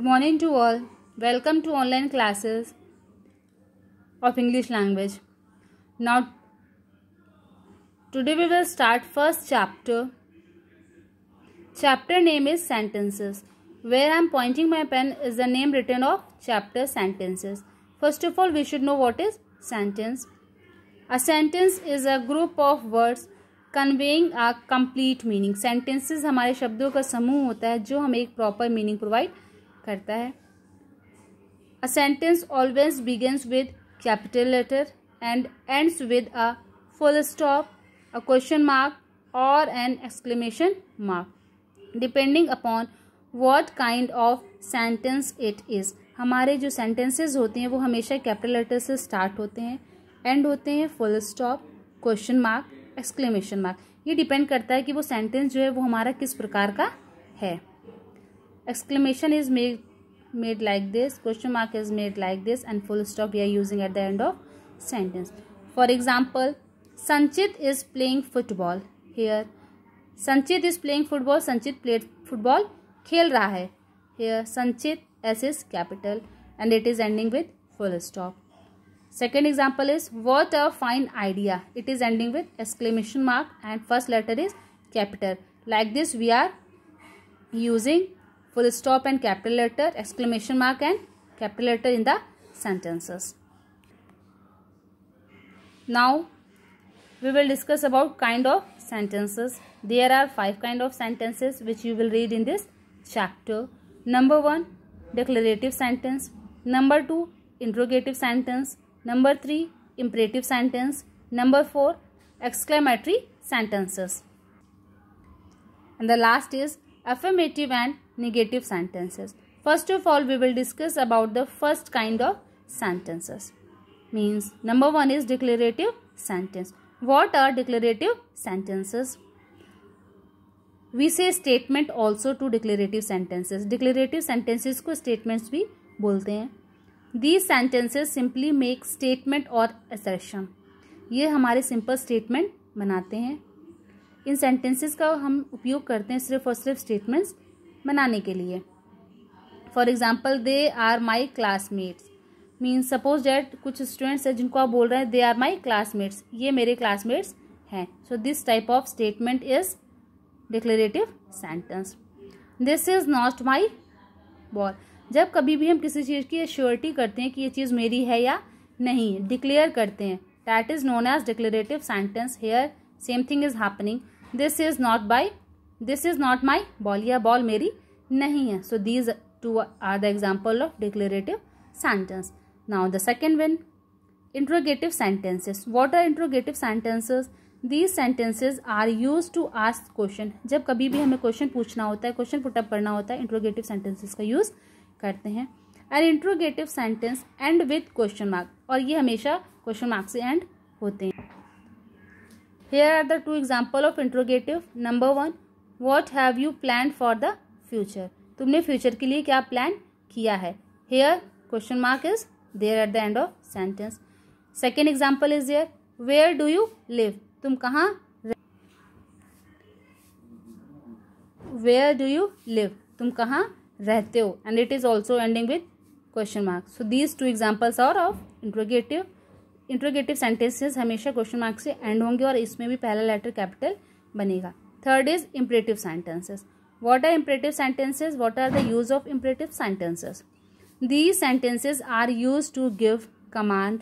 Good morning to all. Welcome to online classes of English language. Now, today we will start first chapter. Chapter name is sentences. Where I am pointing my pen is the name written of chapter sentences. First of all, we should know what is sentence. A sentence is a group of words conveying a complete meaning Sentences हमारे शब्दों का समूह होता है जो हमें एक proper meaning provide करता है a sentence always begins with capital letter and ends with a full stop a question mark और an exclamation mark depending upon what kind of sentence it is हमारे जो सेंटेंसेज होते हैं वो हमेशा capital letter से स्टार्ट होते हैं एंड होते हैं full stop question mark exclamation mark ये डिपेंड करता है कि वो सेंटेंस जो है वो हमारा किस प्रकार का है exclamation is made made like this question mark is made like this and full stop we are using at the end of sentence for example sanchit is playing football here sanchit is playing football sanchit played football khel raha hai here sanchit s is capital and it is ending with full stop second example is what a fine idea it is ending with exclamation mark and first letter is capital like this we are using full stop and capital letter, exclamation mark and capital letter in the sentences. Now, we will discuss about kind of sentences. There are five kind of sentences which you will read in this chapter. Number one, declarative sentence. Number two, interrogative sentence. Number three, imperative sentence. Number four, exclamatory sentences. And the last is affirmative and negative sentences first of all we will discuss about the first kind of sentences means number 1 is declarative sentence what are declarative sentences we say statement also to declarative sentences declarative sentences ko statements bhi bolte hain these sentences simply make statement or assertion ye hamare simple statement banate hain इन sentences का हम उपयोग करते हैं सिर्फ और सिर्फ statements बनाने के लिए for example they are my classmates means suppose that कुछ स्टूडेंट्स हैं जिनको आप बोल रहे हैं दे आर माई क्लासमेट्स ये मेरे क्लासमेट्स हैं so this type of statement is declarative sentence this is not my ball जब कभी भी हम किसी चीज़ की श्योरिटी करते हैं कि ये चीज़ मेरी है या नहीं डिक्लेयर करते हैं that is known as declarative sentence here same thing is happening this is not by this is not my ball या बॉल मेरी नहीं है so these two are the example of declarative sentence now the second one interrogative sentences what are interrogative sentences these sentences are use to ask question जब कभी भी हमें question पूछना होता है क्वेश्चन पुटअप करना होता है इंट्रोगेटिव सेंटेंसेज का यूज़ करते हैं an interrogative sentence end with question mark और ये हमेशा क्वेश्चन मार्क्स से एंड होते हैं here are the two example of interrogative number one what have you planned for the future तुमने future के लिए क्या plan किया है here question mark is there at the end of sentence second example is there where do you live तुम कहाँ where do you live तुम कहाँ रहते हो and it is also ending with question mark so these two examples are of interrogative interrogative sentences हमेशा question mark से end होंगे और इसमें भी पहला लेटर कैपिटल बनेगा third is imperative sentences what are imperative sentences what are the use of imperative sentences these sentences are use to give command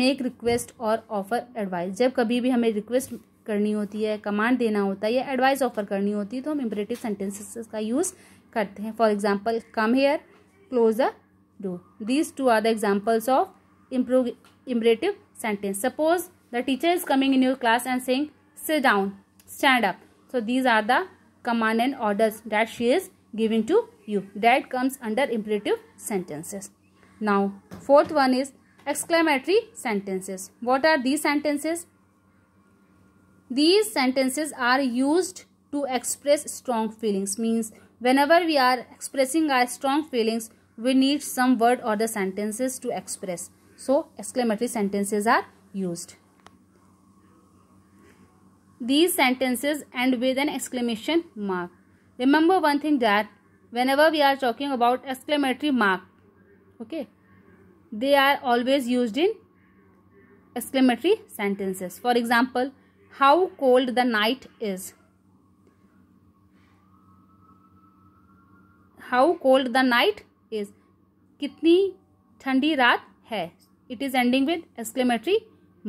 make request और offer advice जब कभी भी हमें रिक्वेस्ट करनी होती है कमांड देना होता है या एडवाइस ऑफर करनी होती है तो हम इम्परेटिव सेंटेंसेस का यूज करते हैं for example come here close the door these two are the examples of imperative imperative sentence. Suppose the teacher is coming in your class and saying sit down, stand up. So these are the command and orders that she is giving to you. That comes under imperative sentences. Now fourth one is exclamatory sentences. What are these sentences? These sentences are used to express strong feelings means whenever we are expressing our strong feelings we need some word or the sentences to express so, exclamatory sentences are used. These sentences end with an exclamation mark. Remember one thing that whenever we are talking about exclamatory mark, okay, they are always used in exclamatory sentences. For example, how cold the night is. How cold the night is. कितनी ठंडी रात है it is ending with exclamatory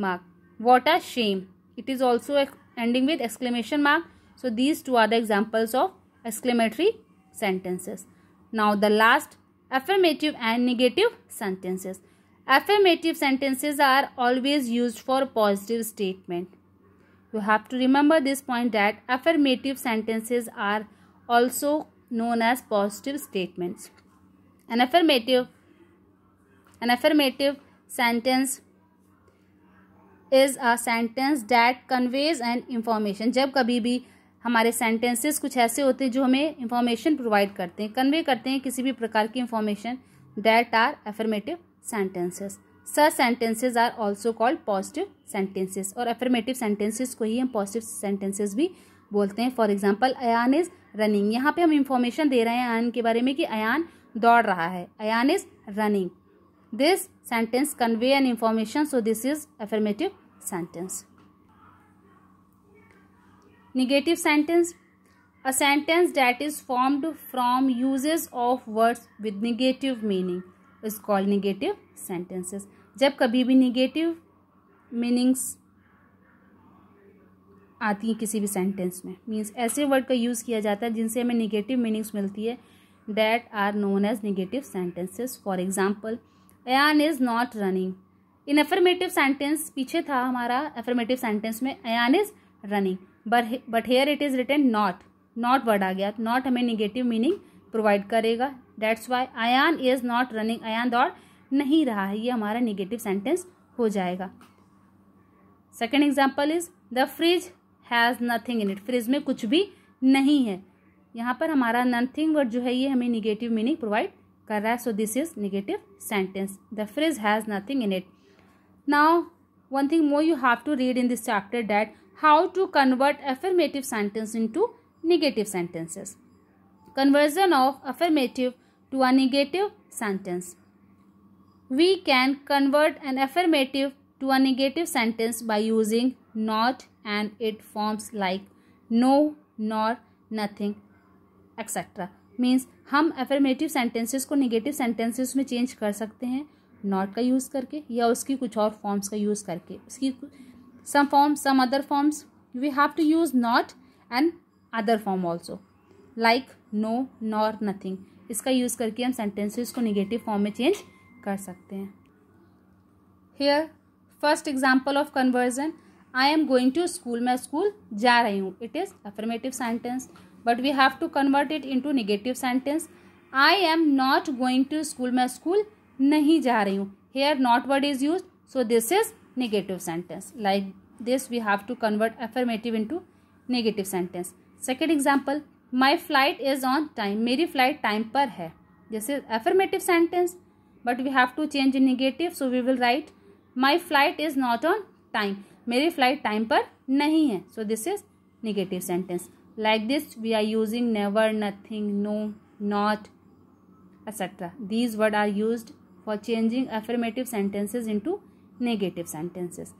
mark what a shame it is also ending with exclamation mark so these two are the examples of exclamatory sentences now the last affirmative and negative sentences affirmative sentences are always used for positive statement you have to remember this point that affirmative sentences are also known as positive statements an affirmative an affirmative sentence is a sentence that conveys an information जब कभी भी हमारे sentences कुछ ऐसे होते हैं जो हमें इंफॉर्मेशन प्रोवाइड करते हैं कन्वे करते हैं किसी भी प्रकार की information that are affirmative sentences sir sentences are also called positive sentences और एफर्मेटिव सेंटेंसेज को ही हम पॉजिटिव सेंटेंसेज भी बोलते हैं for example Ayaan is running यहाँ पे हम इंफॉर्मेशन दे रहे हैं अयान के बारे में कि अयान दौड़ रहा है Ayaan is running this sentence convey an information so this is affirmative sentence negative sentence a sentence that is formed from uses of words with negative meaning is called negative sentences jab kabhi bhi negative meanings आती हैं किसी भी sentence में means ऐसे word का use किया जाता है जिनसे हमें नेगेटिव मीनिंग्स मिलती है that are known as negative sentences for example Ayaan is not running in affirmative sentence पीछे था हमारा एफर्मेटिव सेंटेंस में Ayaan is running but but here it is written not not word आ गया नॉट हमें निगेटिव मीनिंग प्रोवाइड करेगा that's why Ayaan is not running Ayaan दौड़ नहीं रहा है ये हमारा निगेटिव सेंटेंस हो जाएगा second example is the fridge has nothing in it fridge में कुछ भी नहीं है यहाँ पर हमारा नथिंग वर्ड जो है ये हमें negative meaning provide Correct. So this is negative sentence. The phrase has nothing in it. Now one thing more you have to read in this chapter that how to convert affirmative sentence into negative sentences. Conversion of affirmative to a negative sentence. We can convert an affirmative to a negative sentence by using not and it forms like no, nor, nothing, etc. Means हम affirmative sentences को negative sentences में change कर सकते हैं not का use करके या उसकी कुछ और फॉर्म्स का यूज़ करके उसकी some form some other forms we have to use not and other form also like no nor nothing इसका यूज़ करके हम सेंटेंसेस को निगेटिव फॉर्म में चेंज कर सकते हैं here first example of conversion I am going to school मैं school जा रही हूँ it is affirmative sentence but we have to convert it into negative sentence I am not going to school मैं school नहीं जा रही हूँ here not word is use so this is negative sentence like this we have to convert affirmative into negative sentence second example my flight is on time मेरी flight time पर है this is affirmative sentence but we have to change in negative so we will write my flight is not on time मेरी flight time पर नहीं है so this is negative sentence like this we are using never nothing no not etc these words are used for changing affirmative sentences into negative sentences